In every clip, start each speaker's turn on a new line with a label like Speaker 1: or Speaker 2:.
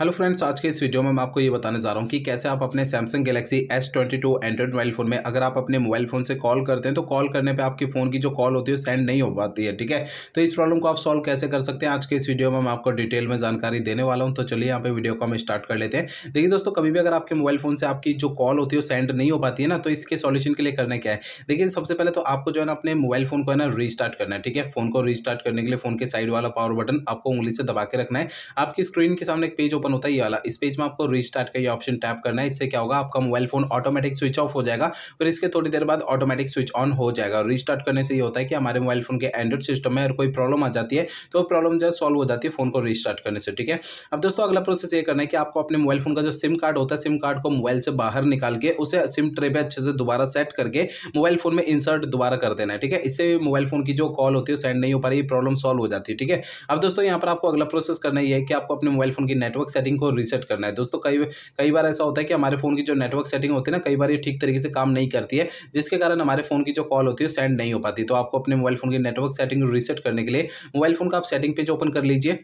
Speaker 1: hello friends आज के इस वीडियो में मैं आपको ये बताने जा रहा हूँ कि कैसे आप अपने Samsung Galaxy S twenty two Android mobile phone में अगर आप अपने मोबाइल फ़ोन से कॉल करते हैं तो कॉल करने पे आपके फ़ोन की जो कॉल होती है सेंड नहीं हो पाती है ठीक है तो इस प्रॉब्लम को आप सॉल्व कैसे कर सकते हैं आज के इस वीडियो में मैं आपको डिटेल में जानकारी देने वाला हूँ तो चलिए यहाँ पर वीडियो को हम स्टार्ट कर लेते हैं देखिए दोस्तों कभी भी अगर आपके मोबाइल फ़ोन से आपकी जो कॉल होती है वो सेंड नहीं हो पाती है ना तो इसके सोल्यूशन के लिए करना क्या है देखिए सबसे पहले तो आपको जो है ना अपने मोबाइल फ़ोन को है ना रीस्टार्ट करना है ठीक है फ़ोन को रीस्टार्ट करने के लिए फ़ोन के साइड वाला पावर बटन आपको उंगली से दबा के रखना है आपकी स्क्रीन के सामने एक पेज ओपन होता है ये वाला इस पेज में आपको रिस्टार्ट का ये ऑप्शन टैप करना है इससे क्या होगा आपका mobile phone automatic switch off हो जाएगा फिर इसके थोड़ी देर बाद ऑटोमेटिक स्विच ऑन हो जाएगा रिस्टार्ट करने से ये होता है कि हमारे मोबाइल फोन के एंड्रॉइड सिस्टम में अगर कोई प्रॉब्लम आ जाती है तो प्रॉब्लम जो है सॉल्व हो जाती है फोन को रिस्टार्ट करने से ठीक है अब दोस्तों अगला प्रोसेस ये करना है कि आपको अपने मोबाइल फोन का जो सिम कार्ड होता है सिम कार्ड को मोबाइल से बाहर निकाल के उसे सिम ट्रे पर अच्छे से दोबारा सेट करके मोबाइल फोन में इंसर्ट दोबारा कर देना है ठीक है इससे मोबाइल फोन की जो कॉल होती है सेंड नहीं हो पा रही प्रॉब्लम सॉल्व हो जाती है ठीक है अब दोस्तों यहाँ पर आपको अगला प्रोसेस करना है कि आपको अपने मोबाइल फोन की नेटवर्क सेटिंग को रीसेट करना है दोस्तों कई कई बार ऐसा होता है कि हमारे फ़ोन की जो नेटवर्क सेटिंग होती है ना कई बार ये ठीक तरीके से काम नहीं करती है जिसके कारण हमारे फ़ोन की जो कॉल होती है सेंड नहीं हो पाती तो आपको अपने मोबाइल फ़ोन की नेटवर्क सेटिंग रीसेट करने के लिए मोबाइल फ़ोन का आप सेटिंग पेज ओपन कर लीजिए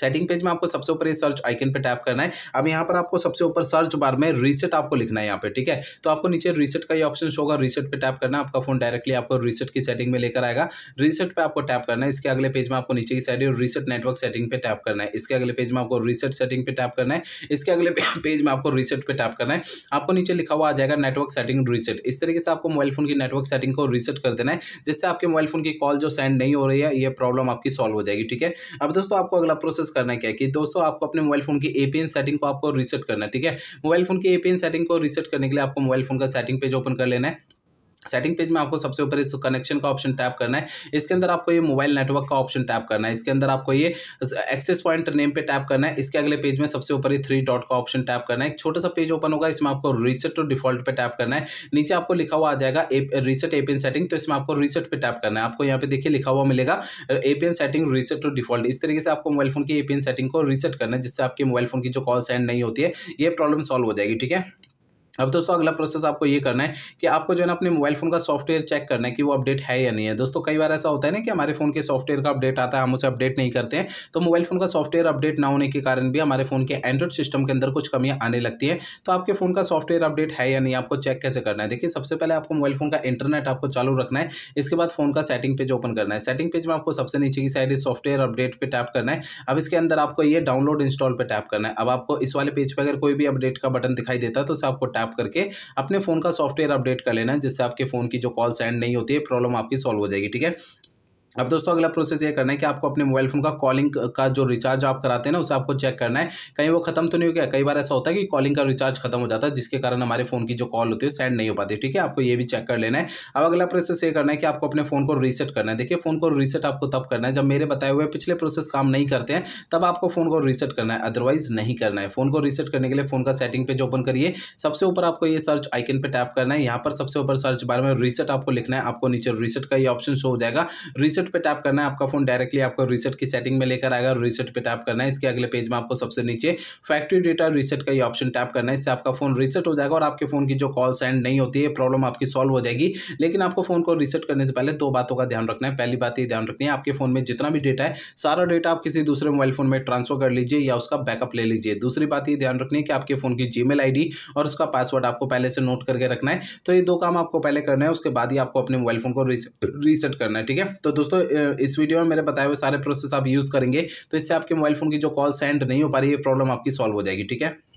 Speaker 1: सेटिंग पेज में आपको सबसे ऊपर ये सर्च आइकन पे टैप करना है अब यहाँ पर आपको सबसे ऊपर सर्च बार में रीसेट आपको लिखना है यहाँ पे ठीक है तो आपको नीचे रीसेट का ये ऑप्शन होगा रीसेट पे टैप करना है आपका फोन डायरेक्टली आपको रीसेट की सेटिंग में लेकर आएगा रीसेट पे आपको टैप करना है इसके अगले पेज में आपको नीचे की साइड रीसेट नेटवर्क सेटिंग पे टैप करना है इसके अगले पेज में आपको रीसेट सेटिंग पे टैप करना है इसके अगले पेज में आपको रीसेट पे टैप करना है आपको नीचे लिखा हुआ आ जाएगा नेटवर्क सेटिंग रीसेट इस तरीके से आपको मोबाइल फोन की नेटवर्क सेटिंग को रीसेट कर देना है जिससे आपके मोबाइल फोन की कॉल जो सेंड नहीं हो रही है यह प्रॉब्लम आपकी सॉल्व हो जाएगी ठीक है अब दोस्तों आपको अगला प्रोसेस प्रोसेस करना क्या कि दोस्तों आपको अपने मोबाइल फोन की एपीएन सेटिंग को आपको रिसेट करना है ठीक है मोबाइल फोन की एपीएन सेटिंग को रिसेट करने के लिए आपको मोबाइल फोन का सेटिंग पेज ओपन कर लेना है सेटिंग पेज में आपको सबसे ऊपर इस कनेक्शन का ऑप्शन टैप करना है इसके अंदर आपको ये मोबाइल नेटवर्क का ऑप्शन टैप करना है इसके अंदर आपको ये एक्सेस पॉइंट नेम पे टैप करना है इसके अगले पेज में सबसे ऊपर ये थ्री डॉट का ऑप्शन टैप करना है एक छोटा सा पेज ओपन होगा इसमें आपको रीसेट टू डिफॉल्ट पे टैप करना है नीचे आपको लिखा हुआ आ जाएगा रीसेट एपीएन सेटिंग तो इसमें आपको रीसेट पर टैप करना है आपको यहाँ पे देखिए लिखा हुआ मिलेगा APN setting reset to default इस तरीके से आपको मोबाइल फोन की एपीएन सेटिंग को रीसेट करना है जिससे आपके मोबाइल फोन की जो कॉल सेंड नहीं होती है ये प्रॉब्लम सॉल्व हो जाएगी ठीक है अब दोस्तों अगला प्रोसेस आपको ये करना है कि आपको जो है ना अपने मोबाइल फ़ोन का सॉफ्टवेयर चेक करना है कि वो अपडेट है या नहीं है दोस्तों कई बार ऐसा होता है ना कि हमारे फ़ोन के सॉफ्टवेयर का अपडेट आता है हम उसे अपडेट नहीं करते हैं तो मोबाइल फ़ोन का सॉफ्टवेयर अपडेट ना होने के कारण भी हमारे फ़ोन के एंड्रॉइड सिस्टम के अंदर कुछ कमियाँ आने लगती है तो आपके फ़ोन का सॉफ्टवेयर अपडेट है या नहीं आपको चेक कैसे करना है देखिए सबसे पहले आपको मोबाइल फ़ोन का इंटरनेट आपको चालू रखना है इसके बाद फ़ोन का सेटिंग पेज ओपन करना है सेटिंग पेज में आपको सबसे नीचे की साइड सॉफ्टवेयर अपडेट पर टैप करना है अब इसके अंदर आपको ये डाउनलोड इंस्टॉल पर टैप करना है अब आपको इस वाले पेज पर अगर कोई भी अपडेट का बटन दिखाई देता है तो उसे आपको टैप टैप करके अपने फ़ोन का सॉफ्टवेयर अपडेट कर लेना जिससे आपके फ़ोन की जो कॉल सेंड नहीं होती है प्रॉब्लम आपकी सॉल्व हो जाएगी ठीक है अब दोस्तों अगला प्रोसेस ये करना है कि आपको अपने मोबाइल फ़ोन का कॉलिंग का जो रिचार्ज आप कराते हैं ना उसे आपको चेक करना है कहीं वो खत्म तो नहीं हो गया कई बार ऐसा होता है कि कॉलिंग का रिचार्ज खत्म हो जाता है जिसके कारण हमारे फ़ोन की जो कॉल होती है सेंड नहीं हो पाती ठीक है आपको ये भी चेक कर लेना है अब अगला प्रोसेस ये करना है कि आपको अपने फ़ोन को रीसेट करना है देखिए फ़ोन को रीसेट आपको तब करना है जब मेरे बताए हुए पिछले प्रोसेस काम नहीं करते हैं तब आपको फ़ोन को रीसेट करना है अदरवाइज नहीं करना है फ़ोन को रीसेट करने के लिए फ़ोन का सेटिंग पेज ओपन करिए सबसे ऊपर आपको ये सर्च आइकन पर टैप करना है यहाँ पर सबसे ऊपर सर्च बार में रीसेट आपको लिखना है आपको नीचे रीसेट का ये ऑप्शन शो हो जाएगा रीसेट रीसेट पे टैप करना है आपका फोन डायरेक्टली आपको रीसेट की सेटिंग में लेकर आएगा रीसेट पे टैप करना है इसके अगले पेज में आपको सबसे नीचे फैक्ट्री डेटा रीसेट का ये ऑप्शन टैप करना है इससे आपका फोन रीसेट हो जाएगा और आपके फोन की जो कॉल सेंड नहीं होती है प्रॉब्लम आपकी सॉल्व हो जाएगी लेकिन आपको फोन को रीसेट करने से पहले दो बातों का ध्यान रखना है पहली बात ये ध्यान रखनी है आपके फोन में जितना भी डेटा है सारा डेटा आप किसी दूसरे मोबाइल फोन में ट्रांसफर कर लीजिए या उसका बैकअप ले लीजिए दूसरी बात ये ध्यान रखनी है कि आपके फोन की जी मेल और उसका पासवर्ड आपको पहले से नोट करके रखना है तो ये दो काम आपको पहले करना है उसके बाद ही आपको अपने मोबाइल फोन को रीसेट करना है ठीक है तो दोस्तों दोस्तों इस वीडियो में मेरे बताए हुए सारे प्रोसेस आप यूज़ करेंगे तो इससे आपके मोबाइल फ़ोन की जो कॉल सेंड नहीं हो पा रही है प्रॉब्लम आपकी सॉल्व हो जाएगी ठीक है